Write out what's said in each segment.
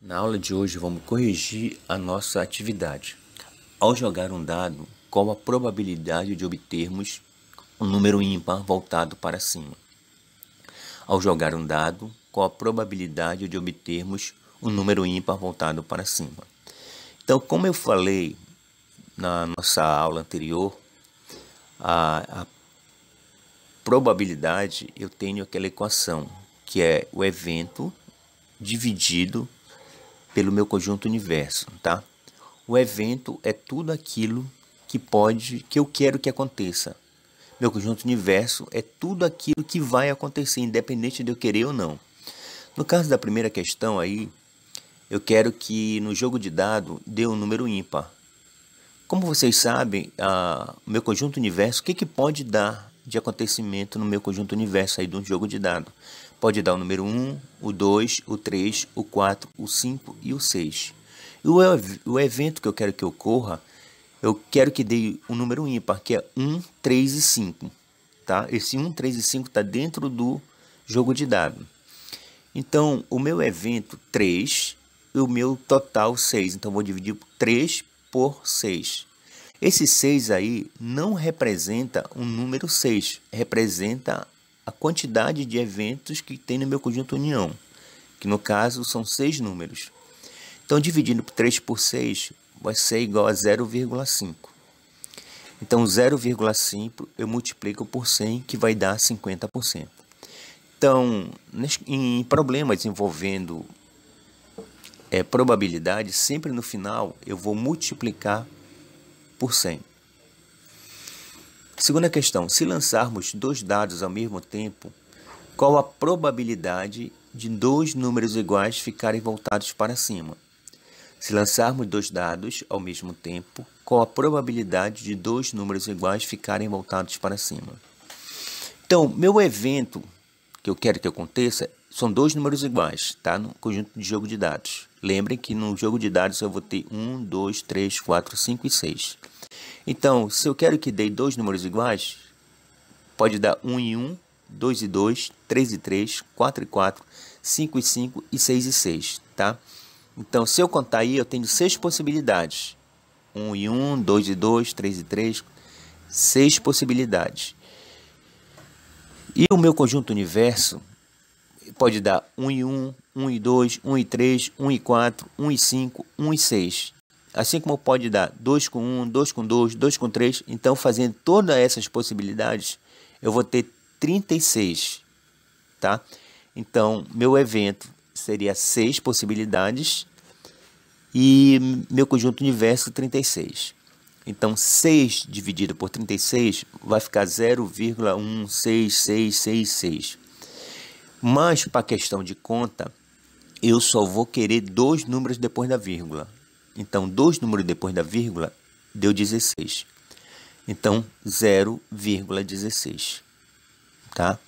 Na aula de hoje vamos corrigir a nossa atividade. Ao jogar um dado, qual a probabilidade de obtermos um número ímpar voltado para cima? Ao jogar um dado, qual a probabilidade de obtermos um número ímpar voltado para cima? Então, como eu falei na nossa aula anterior, a, a probabilidade eu tenho aquela equação que é o evento dividido pelo meu conjunto universo, tá? O evento é tudo aquilo que pode, que eu quero que aconteça. Meu conjunto universo é tudo aquilo que vai acontecer, independente de eu querer ou não. No caso da primeira questão aí, eu quero que no jogo de dado dê um número ímpar. Como vocês sabem, a, meu conjunto universo, o que, que pode dar de acontecimento no meu conjunto universo aí de um jogo de dado? Pode dar o número 1, o 2, o 3, o 4, o 5 e o 6. E o, evento que eu quero que ocorra, eu quero que dê um número ímpar, que é 1, 3 e 5. Tá? Esse 1, 3 e 5 está dentro do jogo de dados. Então, o meu evento 3 e o meu total 6. Então, vou dividir 3 por 6. Esse 6 aí não representa um número 6, representa a quantidade de eventos que tem no meu conjunto união, que no caso são seis números. Então, dividindo 3 por 6 vai ser igual a 0,5. Então, 0,5 eu multiplico por 100, que vai dar 50%. Então, em problemas envolvendo é, probabilidade, sempre no final eu vou multiplicar por 100. Segunda questão: se lançarmos dois dados ao mesmo tempo, qual a probabilidade de dois números iguais ficarem voltados para cima? Se lançarmos dois dados ao mesmo tempo, qual a probabilidade de dois números iguais ficarem voltados para cima? Então, meu evento que eu quero que aconteça são dois números iguais, tá? No conjunto de jogo de dados. Lembrem que no jogo de dados eu vou ter 1, 2, 3, 4, 5 e 6. Então, se eu quero que dê dois números iguais, pode dar 1 e 1, 2 e 2, 3 e 3, 4 e 4, 5 e 5 e 6 e 6, tá? Então, se eu contar aí, eu tenho seis possibilidades. 1 e 1, 2 e 2, 3 e 3, seis possibilidades. E o meu conjunto universo pode dar 1 e 1, 1 e 2, 1 e 3, 1 e 4, 1 e 5, 1 e 6. Assim como pode dar 2 com 1, 2 com 2, 2 com 3. Então, fazendo todas essas possibilidades, eu vou ter 36, tá? Então, meu evento seria 6 possibilidades e meu conjunto universo 36. Então, 6 dividido por 36 vai ficar 0,16666. Mas, para a questão de conta, eu só vou querer dois números depois da vírgula. Então, dois números depois da vírgula deu 16. Então, 0,16, tá?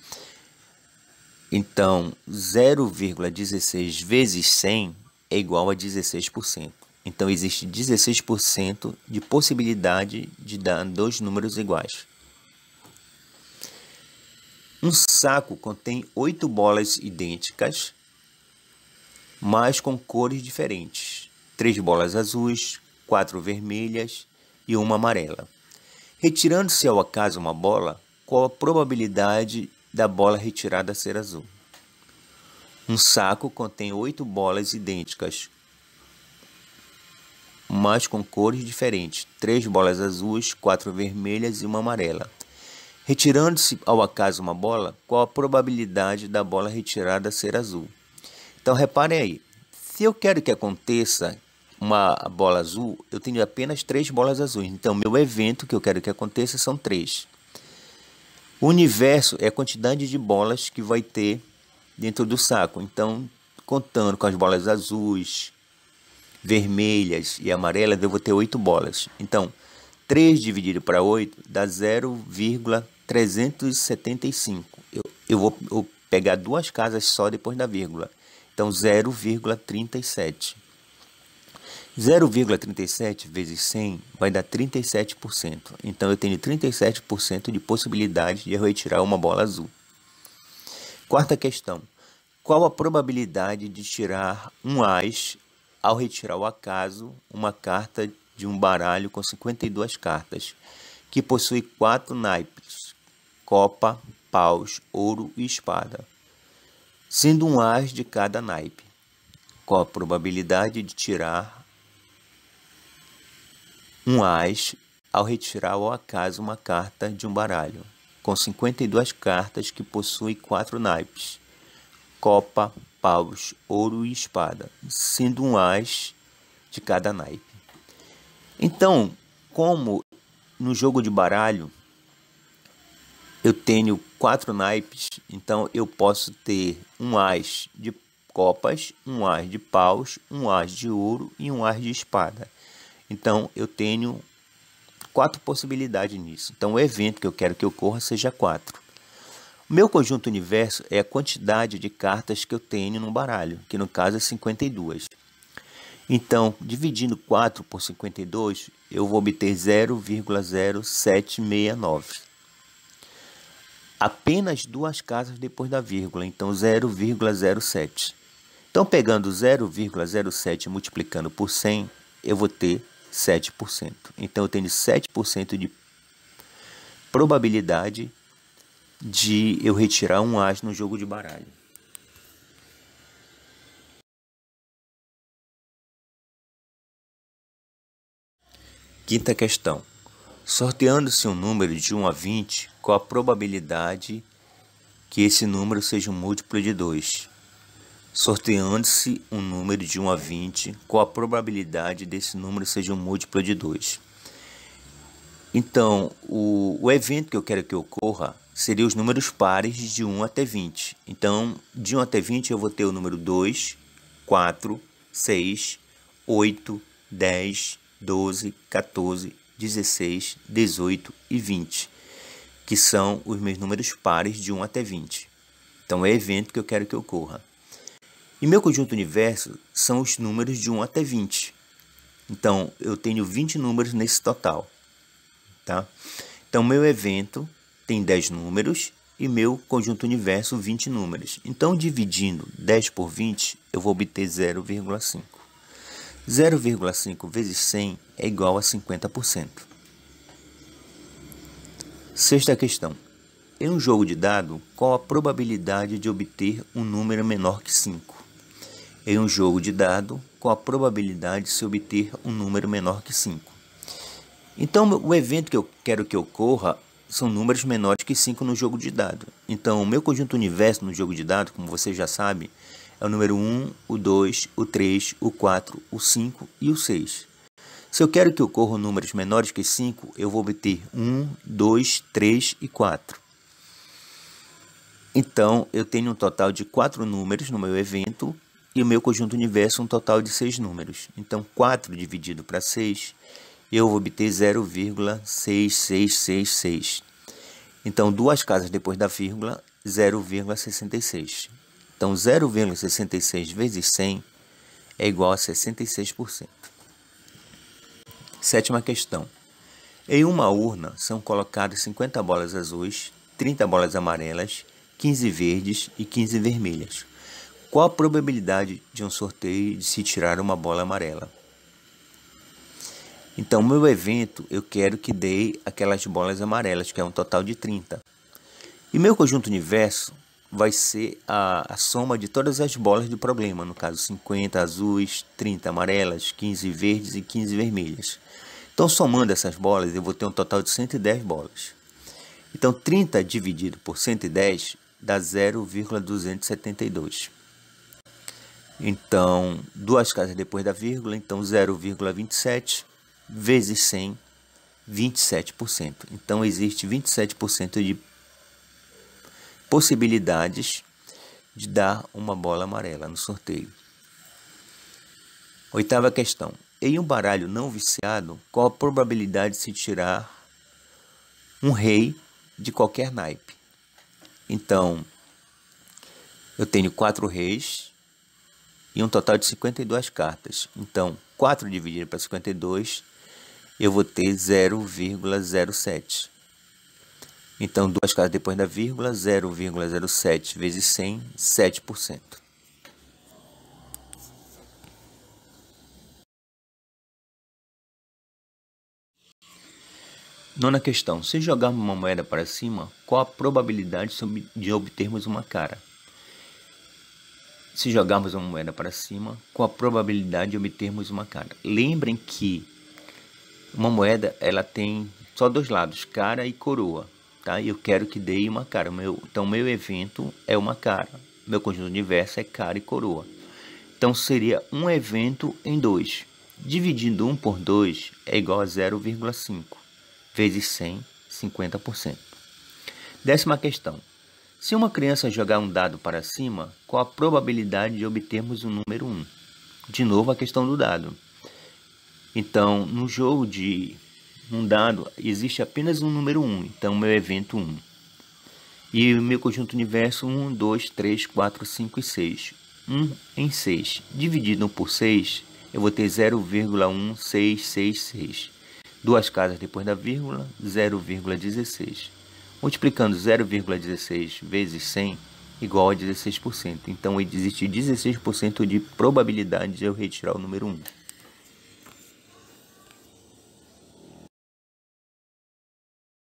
Então, 0,16 vezes 100 é igual a 16%. Então, existe 16% de possibilidade de dar dois números iguais. Um saco contém oito bolas idênticas, mas com cores diferentes três bolas azuis, quatro vermelhas e uma amarela. Retirando-se ao acaso uma bola, qual a probabilidade da bola retirada ser azul? Um saco contém oito bolas idênticas, mas com cores diferentes: três bolas azuis, quatro vermelhas e uma amarela. Retirando-se ao acaso uma bola, qual a probabilidade da bola retirada ser azul? Então reparem aí, se eu quero que aconteça uma bola azul, eu tenho apenas três bolas azuis. Então, meu evento que eu quero que aconteça são três. O universo é a quantidade de bolas que vai ter dentro do saco. Então, contando com as bolas azuis, vermelhas e amarelas, eu vou ter oito bolas. Então, 3 dividido para 8 dá 0,375. Eu, eu vou eu pegar duas casas só depois da vírgula. Então, 0,37. 0,37 vezes 100 vai dar 37%. Então eu tenho 37% de possibilidade de eu retirar uma bola azul. Quarta questão. Qual a probabilidade de tirar um as ao retirar o acaso uma carta de um baralho com 52 cartas, que possui quatro naipes: copa, paus, ouro e espada, sendo um as de cada naipe? Qual a probabilidade de tirar um as ao retirar ao acaso uma carta de um baralho, com 52 cartas que possui quatro naipes: copa, paus, ouro e espada, sendo um as de cada naipe. Então, como no jogo de baralho eu tenho quatro naipes, então eu posso ter um as de copas, um as de paus, um as de ouro e um as de espada. Então eu tenho quatro possibilidades nisso. Então o evento que eu quero que ocorra seja quatro. O meu conjunto universo é a quantidade de cartas que eu tenho no baralho, que no caso é 52. Então, dividindo 4 por 52, eu vou obter 0,0769. Apenas duas casas depois da vírgula, então 0,07. Então, pegando 0,07 e multiplicando por 100, eu vou ter 7%. Então eu tenho 7% de probabilidade de eu retirar um as no jogo de baralho. Quinta questão. Sorteando-se um número de 1 a 20, qual a probabilidade que esse número seja um múltiplo de 2? sorteando-se um número de 1 a 20, qual a probabilidade desse número seja um múltiplo de 2. Então, o, o evento que eu quero que ocorra seria os números pares de 1 até 20. Então, de 1 até 20 eu vou ter o número 2, 4, 6, 8, 10, 12, 14, 16, 18 e 20, que são os meus números pares de 1 até 20. Então, é evento que eu quero que ocorra. E meu conjunto universo são os números de 1 até 20. Então, eu tenho 20 números nesse total. Tá? Então, meu evento tem 10 números e meu conjunto universo 20 números. Então, dividindo 10 por 20, eu vou obter 0,5. 0,5 vezes 100 é igual a 50%. Sexta questão. Em um jogo de dado, qual a probabilidade de obter um número menor que 5? em um jogo de dado com a probabilidade de se obter um número menor que 5. Então, o evento que eu quero que ocorra são números menores que 5 no jogo de dado. Então, o meu conjunto universo no jogo de dado, como você já sabe, é o número 1, o 2, o 3, o 4, o 5 e o 6. Se eu quero que ocorram números menores que 5, eu vou obter 1, 2, 3 e 4. Então, eu tenho um total de 4 números no meu evento e o meu conjunto universo um total de seis números. Então, 4 dividido para 6, eu vou obter 0,6666. Então, duas casas depois da vírgula, 0,66. Então, 0,66 vezes 100 é igual a 66%. Sétima questão. Em uma urna são colocadas 50 bolas azuis, 30 bolas amarelas, 15 verdes e 15 vermelhas. Qual a probabilidade de um sorteio de se tirar uma bola amarela? Então, meu evento, eu quero que dê aquelas bolas amarelas, que é um total de 30. E meu conjunto universo vai ser a, a soma de todas as bolas do problema, no caso 50 azuis, 30 amarelas, 15 verdes e 15 vermelhas. Então, somando essas bolas, eu vou ter um total de 110 bolas. Então, 30 dividido por 110 dá 0,272. Então, duas casas depois da vírgula, então 0,27 vezes 100, 27%. Então, existe 27% de possibilidades de dar uma bola amarela no sorteio. Oitava questão. Em um baralho não viciado, qual a probabilidade de se tirar um rei de qualquer naipe? Então, eu tenho quatro reis e um total de 52 cartas. Então, 4 dividido para 52, eu vou ter 0,07. Então, duas cartas depois da vírgula, 0,07 vezes 100, 7%. Nona questão: se jogarmos uma moeda para cima, qual a probabilidade de obtermos uma cara? se jogarmos uma moeda para cima, com a probabilidade de obtermos uma cara. Lembrem que uma moeda ela tem só dois lados, cara e coroa. Tá? Eu quero que dê uma cara. Meu, então, meu evento é uma cara. Meu conjunto de é cara e coroa. Então, seria um evento em dois. Dividindo 1 por 2 é igual a 0,5 vezes 100, 50%. Décima questão. Se uma criança jogar um dado para cima, qual a probabilidade de obtermos o um número 1? De novo, a questão do dado. Então, no jogo de um dado, existe apenas um número 1, então meu evento 1. E o meu conjunto universo 1, 2, 3, 4, 5 e 6. 1 em 6. Dividido por 6, eu vou ter 0,1666. Duas casas depois da vírgula, 0,16 multiplicando 0,16 vezes 100 igual a 16%. Então existe 16% de probabilidade de eu retirar o número 1.